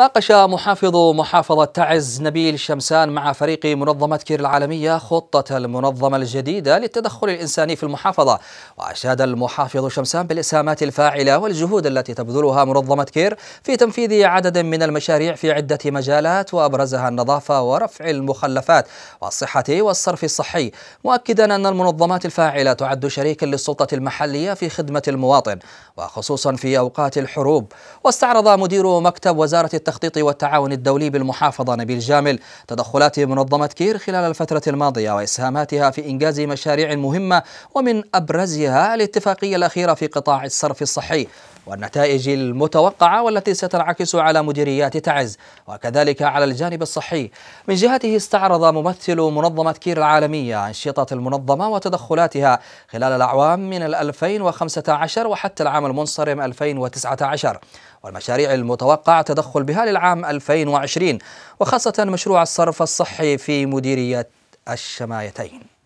ناقش محافظ محافظة تعز نبيل شمسان مع فريق منظمة كير العالمية خطة المنظمة الجديدة للتدخل الإنساني في المحافظة وأشاد المحافظ شمسان بالإسهامات الفاعلة والجهود التي تبذلها منظمة كير في تنفيذ عدد من المشاريع في عدة مجالات وأبرزها النظافة ورفع المخلفات والصحة والصرف الصحي مؤكدا أن المنظمات الفاعلة تعد شريكا للسلطة المحلية في خدمة المواطن وخصوصا في أوقات الحروب واستعرض مدير مكتب وزارة التعليم التخطيط والتعاون الدولي بالمحافظة نبيل جامل تدخلات منظمة كير خلال الفترة الماضية وإسهاماتها في إنجاز مشاريع مهمة ومن أبرزها الاتفاقية الأخيرة في قطاع الصرف الصحي والنتائج المتوقعة والتي ستنعكس على مديريات تعز وكذلك على الجانب الصحي من جهته استعرض ممثل منظمة كير العالمية أنشطة المنظمة وتدخلاتها خلال الأعوام من 2015 وحتى العام المنصرم 2019 والمشاريع المتوقع تدخل بها للعام 2020 وخاصة مشروع الصرف الصحي في مديرية الشمايتين